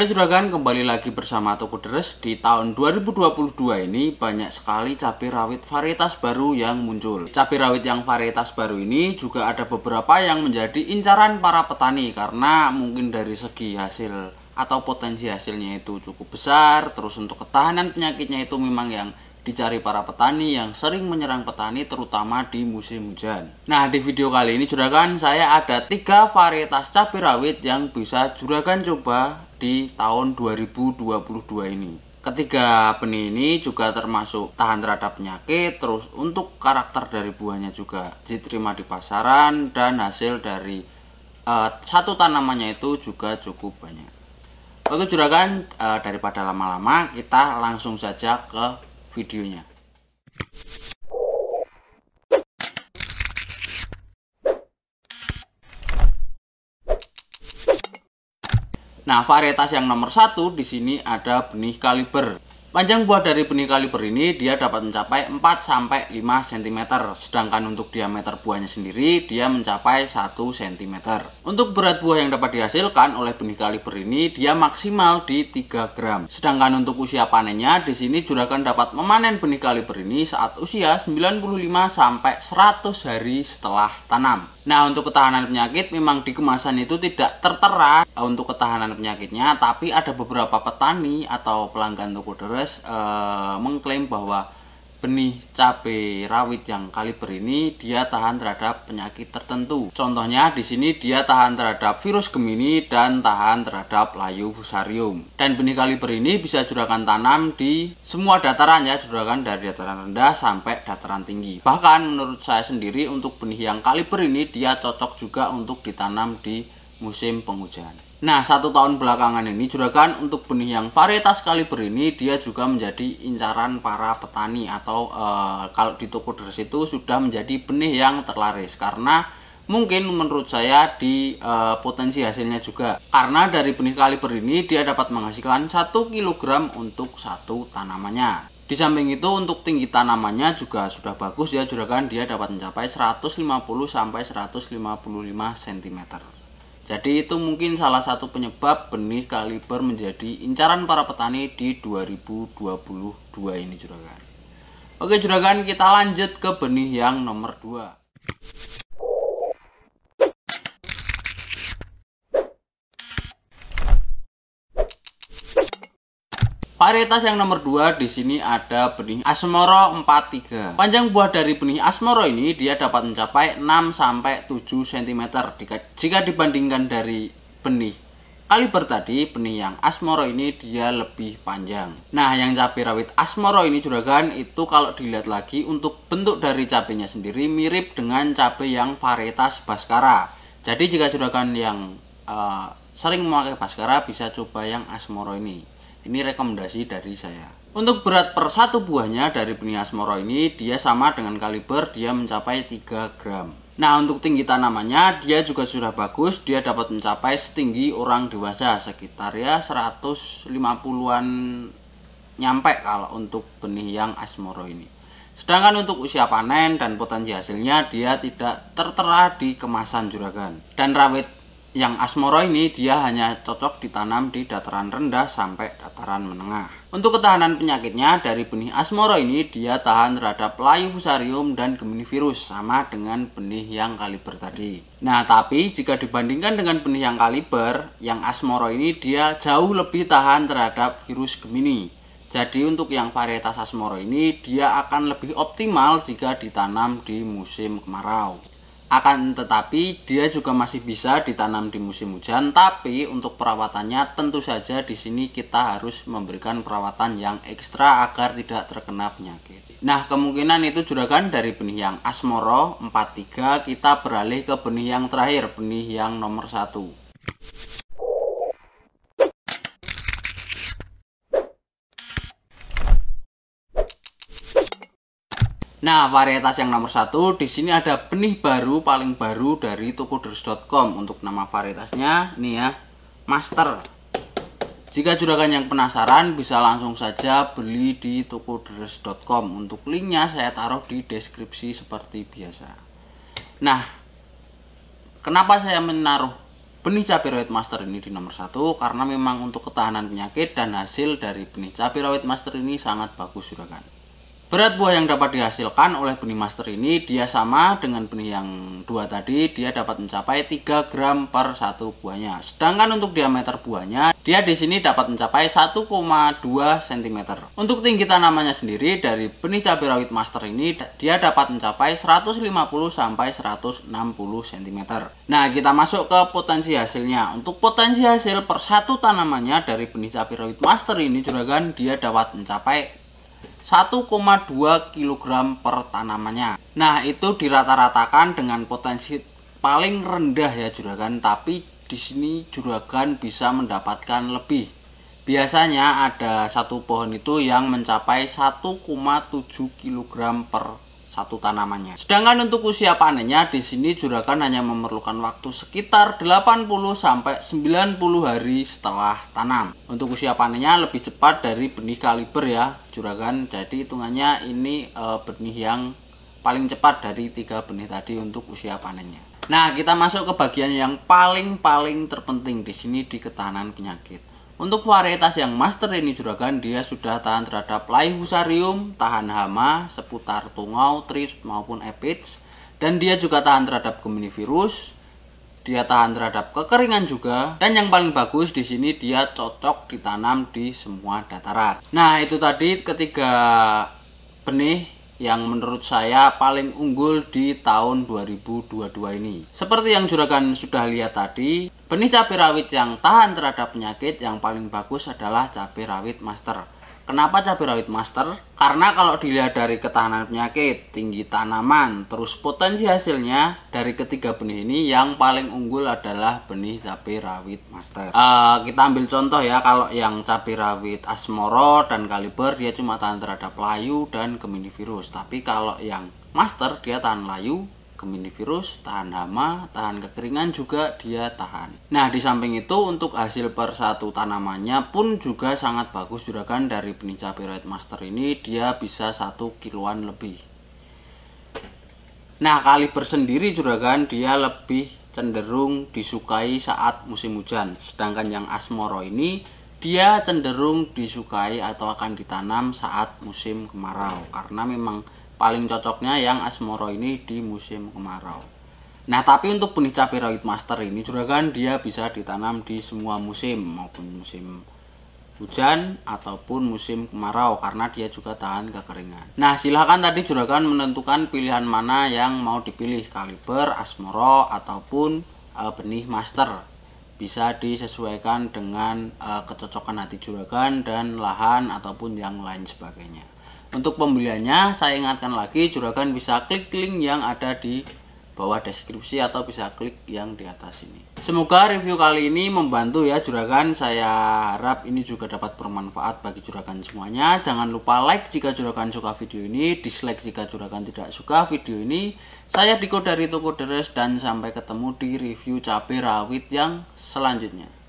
Halo Juragan, kembali lagi bersama Toko Deres. Di tahun 2022 ini banyak sekali cabai rawit varietas baru yang muncul. Cabai rawit yang varietas baru ini juga ada beberapa yang menjadi incaran para petani karena mungkin dari segi hasil atau potensi hasilnya itu cukup besar, terus untuk ketahanan penyakitnya itu memang yang dicari para petani yang sering menyerang petani terutama di musim hujan. Nah, di video kali ini Juragan saya ada tiga varietas cabai rawit yang bisa Juragan coba di tahun 2022 ini. Ketiga benih ini juga termasuk tahan terhadap penyakit, terus untuk karakter dari buahnya juga diterima di pasaran dan hasil dari uh, satu tanamannya itu juga cukup banyak. Oke juragan, uh, daripada lama-lama kita langsung saja ke videonya. Nah, varietas yang nomor satu di sini ada benih kaliber. Panjang buah dari benih kaliber ini dia dapat mencapai 4 sampai 5 cm, sedangkan untuk diameter buahnya sendiri dia mencapai 1 cm. Untuk berat buah yang dapat dihasilkan oleh benih kaliber ini dia maksimal di 3 gram. Sedangkan untuk usia panennya di sini juragan dapat memanen benih kaliber ini saat usia 95 sampai 100 hari setelah tanam. Nah, untuk ketahanan penyakit memang di kemasan itu tidak tertera untuk ketahanan penyakitnya, tapi ada beberapa petani atau pelanggan toko deres e, mengklaim bahwa benih cabe rawit yang kaliber ini dia tahan terhadap penyakit tertentu. Contohnya di sini dia tahan terhadap virus gemini dan tahan terhadap layu fusarium. Dan benih kaliber ini bisa juragan tanam di semua dataran ya, juragan dari dataran rendah sampai dataran tinggi. Bahkan menurut saya sendiri untuk benih yang kaliber ini dia cocok juga untuk ditanam di musim penghujan. Nah, satu tahun belakangan ini juragan untuk benih yang varietas kaliber ini dia juga menjadi incaran para petani atau e, kalau di toko dress itu sudah menjadi benih yang terlaris karena mungkin menurut saya di e, potensi hasilnya juga karena dari benih kaliber ini dia dapat menghasilkan 1 kg untuk satu tanamannya. Di samping itu untuk tinggi tanamannya juga sudah bagus ya juragan dia dapat mencapai 150 sampai 155 cm. Jadi itu mungkin salah satu penyebab benih kaliber menjadi incaran para petani di 2022 ini juragan. Oke juragan kita lanjut ke benih yang nomor 2. Varietas yang nomor 2 di sini ada benih Asmoro 43. Panjang buah dari benih Asmoro ini dia dapat mencapai 6 sampai 7 cm jika dibandingkan dari benih kaliber tadi benih yang Asmoro ini dia lebih panjang. Nah, yang cabai rawit Asmoro ini juragan itu kalau dilihat lagi untuk bentuk dari cabainya sendiri mirip dengan cabai yang varietas Baskara. Jadi jika juragan yang uh, sering memakai Baskara bisa coba yang Asmoro ini. Ini rekomendasi dari saya. Untuk berat per satu buahnya dari benih asmoro ini, dia sama dengan kaliber dia mencapai 3 gram. Nah, untuk tinggi tanamannya, dia juga sudah bagus. Dia dapat mencapai setinggi orang dewasa, sekitar ya 150-an nyampe kalau untuk benih yang asmoro ini. Sedangkan untuk usia panen dan potensi hasilnya, dia tidak tertera di kemasan juragan. Dan rawit yang asmoro ini dia hanya cocok ditanam di dataran rendah sampai dataran menengah. Untuk ketahanan penyakitnya dari benih asmoro ini dia tahan terhadap layu fusarium dan gemini virus sama dengan benih yang kaliber tadi. Nah tapi jika dibandingkan dengan benih yang kaliber, yang asmoro ini dia jauh lebih tahan terhadap virus gemini. Jadi untuk yang varietas asmoro ini dia akan lebih optimal jika ditanam di musim kemarau. Akan tetapi dia juga masih bisa ditanam di musim hujan, tapi untuk perawatannya tentu saja di sini kita harus memberikan perawatan yang ekstra agar tidak terkena penyakit. Nah, kemungkinan itu juragan dari benih yang Asmoro 43 kita beralih ke benih yang terakhir, benih yang nomor satu. Nah, varietas yang nomor satu di sini ada benih baru paling baru dari tokoders.com untuk nama varietasnya ini ya, Master. Jika juragan yang penasaran bisa langsung saja beli di tokoders.com. Untuk linknya saya taruh di deskripsi seperti biasa. Nah, kenapa saya menaruh benih cabai rawit master ini di nomor satu? Karena memang untuk ketahanan penyakit dan hasil dari benih cabai rawit master ini sangat bagus juragan. Berat buah yang dapat dihasilkan oleh benih master ini dia sama dengan benih yang dua tadi, dia dapat mencapai 3 gram per satu buahnya. Sedangkan untuk diameter buahnya, dia di sini dapat mencapai 1,2 cm. Untuk tinggi tanamannya sendiri dari benih cabai rawit master ini dia dapat mencapai 150 sampai 160 cm. Nah, kita masuk ke potensi hasilnya. Untuk potensi hasil per satu tanamannya dari benih cabai rawit master ini juragan dia dapat mencapai 1,2 kg per tanamannya. Nah, itu dirata-ratakan dengan potensi paling rendah ya juragan, tapi di sini juragan bisa mendapatkan lebih. Biasanya ada satu pohon itu yang mencapai 1,7 kg per satu tanamannya. Sedangkan untuk usia panennya di sini juragan hanya memerlukan waktu sekitar 80 sampai 90 hari setelah tanam. Untuk usia panennya lebih cepat dari benih kaliber ya juragan. Jadi hitungannya ini e, benih yang paling cepat dari tiga benih tadi untuk usia panennya. Nah, kita masuk ke bagian yang paling-paling terpenting di sini di ketahanan penyakit. Untuk varietas yang master ini juragan dia sudah tahan terhadap Laihusarium, tahan hama, seputar tungau, trips maupun epids dan dia juga tahan terhadap gemini virus. dia tahan terhadap kekeringan juga dan yang paling bagus di sini dia cocok ditanam di semua dataran. Nah, itu tadi ketiga benih yang menurut saya paling unggul di tahun 2022 ini. Seperti yang juragan sudah lihat tadi, Benih cabai rawit yang tahan terhadap penyakit yang paling bagus adalah cabai rawit master. Kenapa cabai rawit master? Karena kalau dilihat dari ketahanan penyakit, tinggi tanaman, terus potensi hasilnya dari ketiga benih ini yang paling unggul adalah benih cabai rawit master. Uh, kita ambil contoh ya, kalau yang cabai rawit asmoro dan kaliber dia cuma tahan terhadap layu dan gemini virus. Tapi kalau yang master dia tahan layu, Gemini virus tahan hama, tahan kekeringan juga dia tahan. Nah, di samping itu untuk hasil per satu tanamannya pun juga sangat bagus juragan dari cabai piroid master ini dia bisa satu kiloan lebih. Nah, kali juga juragan dia lebih cenderung disukai saat musim hujan, sedangkan yang asmoro ini dia cenderung disukai atau akan ditanam saat musim kemarau karena memang paling cocoknya yang Asmoro ini di musim kemarau. Nah, tapi untuk benih cabai rawit master ini juragan dia bisa ditanam di semua musim maupun musim hujan ataupun musim kemarau karena dia juga tahan kekeringan. Nah, silahkan tadi juragan menentukan pilihan mana yang mau dipilih kaliber, asmoro ataupun e, benih master. Bisa disesuaikan dengan e, kecocokan hati juragan dan lahan ataupun yang lain sebagainya. Untuk pembeliannya, saya ingatkan lagi, juragan bisa klik link yang ada di bawah deskripsi atau bisa klik yang di atas ini. Semoga review kali ini membantu ya juragan. Saya harap ini juga dapat bermanfaat bagi juragan semuanya. Jangan lupa like jika juragan suka video ini, dislike jika juragan tidak suka video ini. Saya Diko dari Toko Deres dan sampai ketemu di review cabai rawit yang selanjutnya.